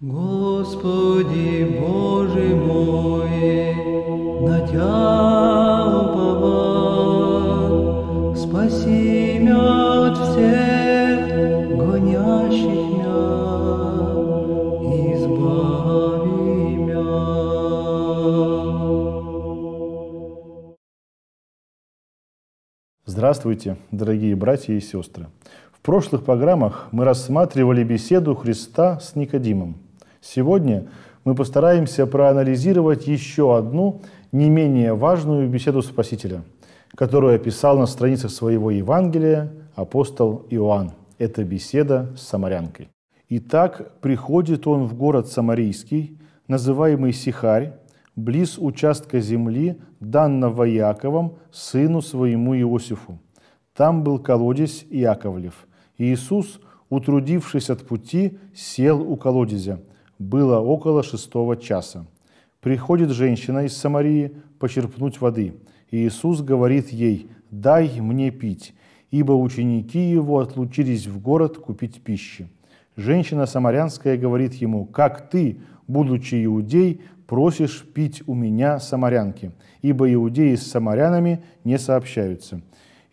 Господи Боже мой, на Тя упован, спаси меня от всех гонящих меня, избави меня. Здравствуйте, дорогие братья и сестры. В прошлых программах мы рассматривали беседу Христа с Никодимом – Сегодня мы постараемся проанализировать еще одну не менее важную беседу Спасителя, которую описал на страницах своего Евангелия апостол Иоанн. Это беседа с самарянкой. Итак, приходит он в город Самарийский, называемый Сихарь, близ участка земли, данного Яковом, сыну своему Иосифу. Там был колодец Иаковлев. И Иисус, утрудившись от пути, сел у колодезя – было около шестого часа. Приходит женщина из Самарии почерпнуть воды, и Иисус говорит ей «Дай мне пить», ибо ученики его отлучились в город купить пищи. Женщина самарянская говорит ему, «Как ты, будучи иудей, просишь пить у меня самарянки, ибо иудеи с самарянами не сообщаются».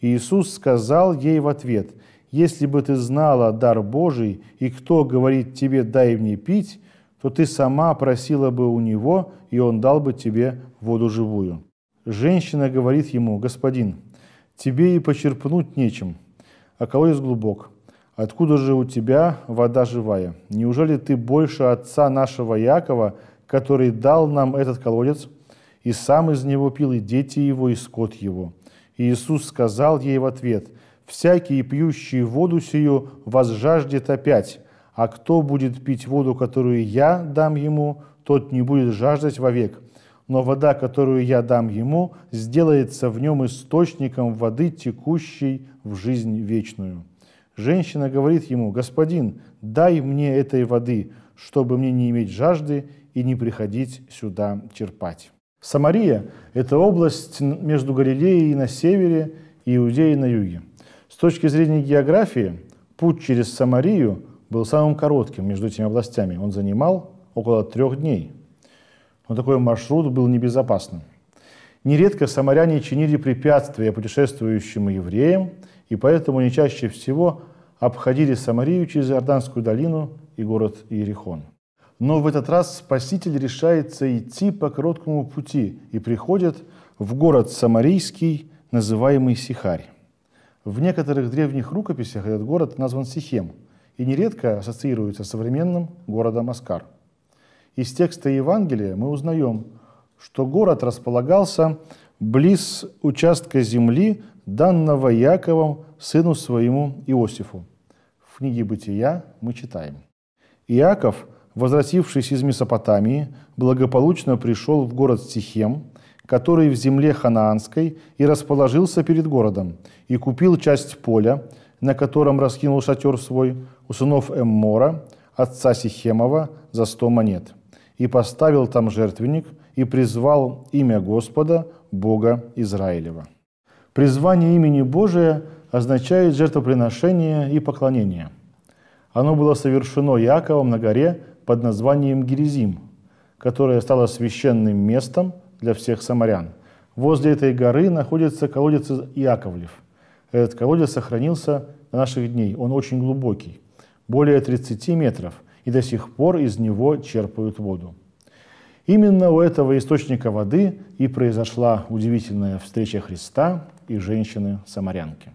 Иисус сказал ей в ответ, «Если бы ты знала дар Божий, и кто говорит тебе, дай мне пить, то ты сама просила бы у него, и он дал бы тебе воду живую». Женщина говорит ему, «Господин, тебе и почерпнуть нечем, а колодец глубок. Откуда же у тебя вода живая? Неужели ты больше отца нашего Якова, который дал нам этот колодец, и сам из него пил и дети его, и скот его?» И Иисус сказал ей в ответ, «Всякий, пьющий воду сию, возжаждет опять, а кто будет пить воду, которую я дам ему, тот не будет жаждать вовек. Но вода, которую я дам ему, сделается в нем источником воды, текущей в жизнь вечную. Женщина говорит ему, «Господин, дай мне этой воды, чтобы мне не иметь жажды и не приходить сюда черпать». Самария – это область между Галилеей на севере и Иудеей на юге. С точки зрения географии, путь через Самарию – был самым коротким между этими областями. Он занимал около трех дней. Но такой маршрут был небезопасным. Нередко самаряне чинили препятствия путешествующим евреям, и поэтому они чаще всего обходили Самарию через Иорданскую долину и город Иерихон. Но в этот раз Спаситель решается идти по короткому пути и приходит в город Самарийский, называемый Сихарь. В некоторых древних рукописях этот город назван Сихем – и нередко ассоциируется с современным городом Аскар. Из текста Евангелия мы узнаем, что город располагался близ участка земли, данного Яковом, сыну своему Иосифу. В книге «Бытия» мы читаем. Иаков, возвратившись из Месопотамии, благополучно пришел в город Сихем, который в земле ханаанской, и расположился перед городом, и купил часть поля, на котором раскинул шатер свой, у сынов Эммора, отца Сихемова, за сто монет. И поставил там жертвенник, и призвал имя Господа, Бога Израилева. Призвание имени Божия означает жертвоприношение и поклонение. Оно было совершено Иаковом на горе под названием Герезим, которое стало священным местом для всех самарян. Возле этой горы находится колодец Иаковлев – этот колодец сохранился до наших дней. Он очень глубокий, более 30 метров, и до сих пор из него черпают воду. Именно у этого источника воды и произошла удивительная встреча Христа и женщины-самарянки.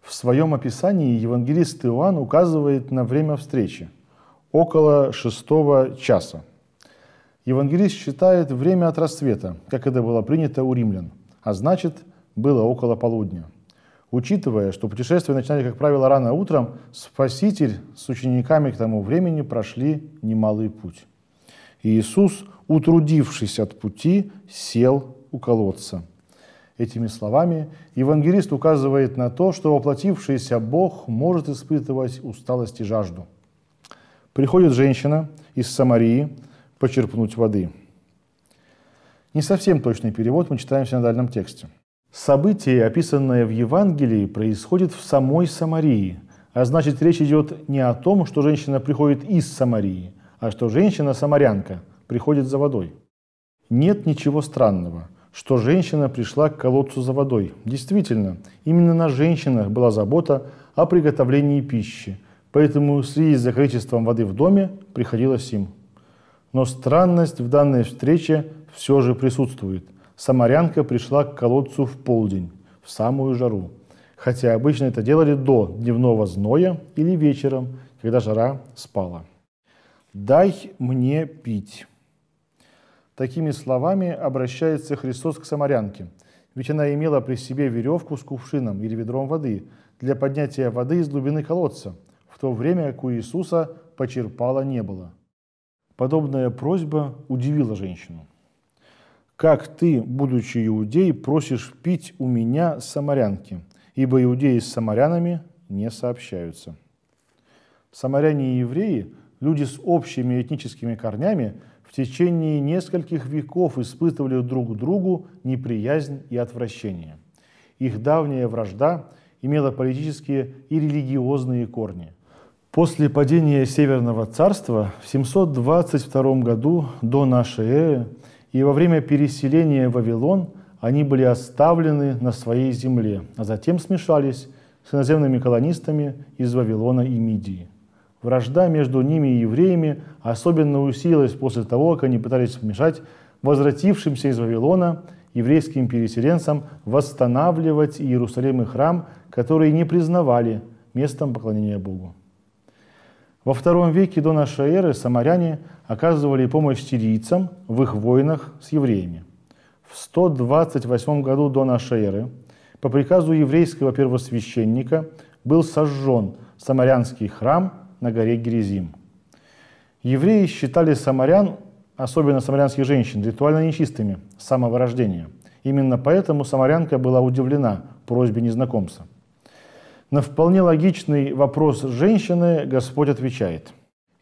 В своем описании евангелист Иоанн указывает на время встречи – около шестого часа. Евангелист считает время от рассвета, как это было принято у римлян, а значит, было около полудня – Учитывая, что путешествия начинали, как правило, рано утром, Спаситель с учениками к тому времени прошли немалый путь. Иисус, утрудившись от пути, сел у колодца. Этими словами евангелист указывает на то, что воплотившийся Бог может испытывать усталость и жажду. Приходит женщина из Самарии почерпнуть воды. Не совсем точный перевод мы читаем в синодальном тексте – Событие, описанное в Евангелии, происходит в самой Самарии, а значит речь идет не о том, что женщина приходит из Самарии, а что женщина-самарянка приходит за водой. Нет ничего странного, что женщина пришла к колодцу за водой. Действительно, именно на женщинах была забота о приготовлении пищи, поэтому следить за количеством воды в доме приходилось им. Но странность в данной встрече все же присутствует – Самарянка пришла к колодцу в полдень, в самую жару, хотя обычно это делали до дневного зноя или вечером, когда жара спала. «Дай мне пить». Такими словами обращается Христос к самарянке, ведь она имела при себе веревку с кувшином или ведром воды для поднятия воды из глубины колодца, в то время как у Иисуса почерпала не было. Подобная просьба удивила женщину как ты, будучи иудей, просишь пить у меня самарянки, ибо иудеи с самарянами не сообщаются. Самаряне и евреи – люди с общими этническими корнями, в течение нескольких веков испытывали друг другу неприязнь и отвращение. Их давняя вражда имела политические и религиозные корни. После падения Северного царства в 722 году до нашей эры и во время переселения в Вавилон они были оставлены на своей земле, а затем смешались с иноземными колонистами из Вавилона и Мидии. Вражда между ними и евреями особенно усилилась после того, как они пытались вмешать возвратившимся из Вавилона еврейским переселенцам восстанавливать Иерусалим и храм, которые не признавали местом поклонения Богу. Во втором веке до нашей эры самаряне оказывали помощь сирийцам в их войнах с евреями. В 128 году до нашей эры по приказу еврейского первосвященника был сожжен самарянский храм на горе Герезим. Евреи считали самарян, особенно самарянских женщин, ритуально нечистыми с самого рождения. Именно поэтому самарянка была удивлена просьбе незнакомца. На вполне логичный вопрос женщины Господь отвечает.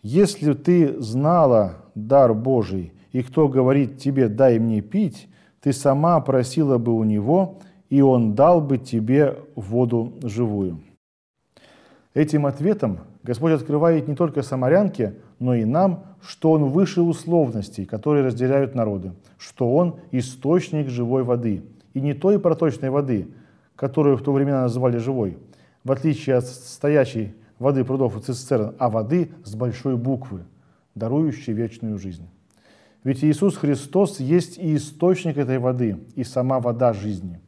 «Если ты знала дар Божий, и кто говорит тебе «дай мне пить», ты сама просила бы у него, и он дал бы тебе воду живую». Этим ответом Господь открывает не только самарянке, но и нам, что Он выше условностей, которые разделяют народы, что Он – источник живой воды, и не той проточной воды, которую в то время называли живой, в отличие от стоящей воды прудов и цистерн, а воды с большой буквы, дарующей вечную жизнь. Ведь Иисус Христос есть и источник этой воды, и сама вода жизни.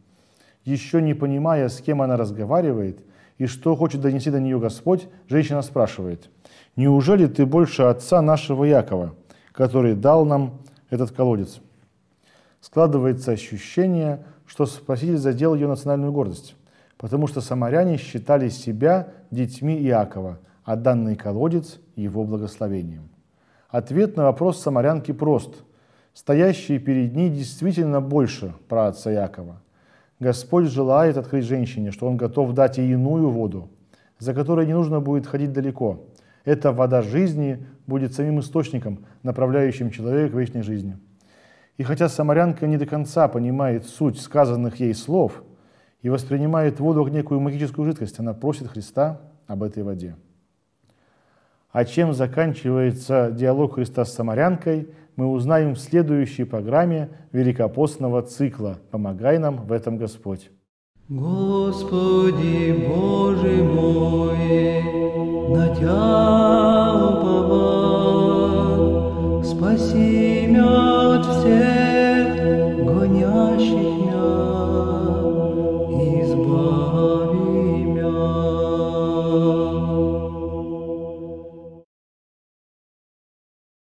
Еще не понимая, с кем она разговаривает и что хочет донести до нее Господь, женщина спрашивает, «Неужели ты больше отца нашего Якова, который дал нам этот колодец?» Складывается ощущение, что Спаситель задел ее национальную гордость потому что самаряне считали себя детьми Иакова, а данный колодец – его благословением. Ответ на вопрос самарянки прост. Стоящие перед ней действительно больше про отца Якова. Господь желает открыть женщине, что он готов дать ей иную воду, за которой не нужно будет ходить далеко. Эта вода жизни будет самим источником, направляющим человека к вечной жизни. И хотя самарянка не до конца понимает суть сказанных ей слов – и воспринимает воду как некую магическую жидкость. Она просит Христа об этой воде. А чем заканчивается диалог Христа с самарянкой, мы узнаем в следующей программе Великопостного цикла «Помогай нам в этом Господь». Господи Боже мой, на Тебя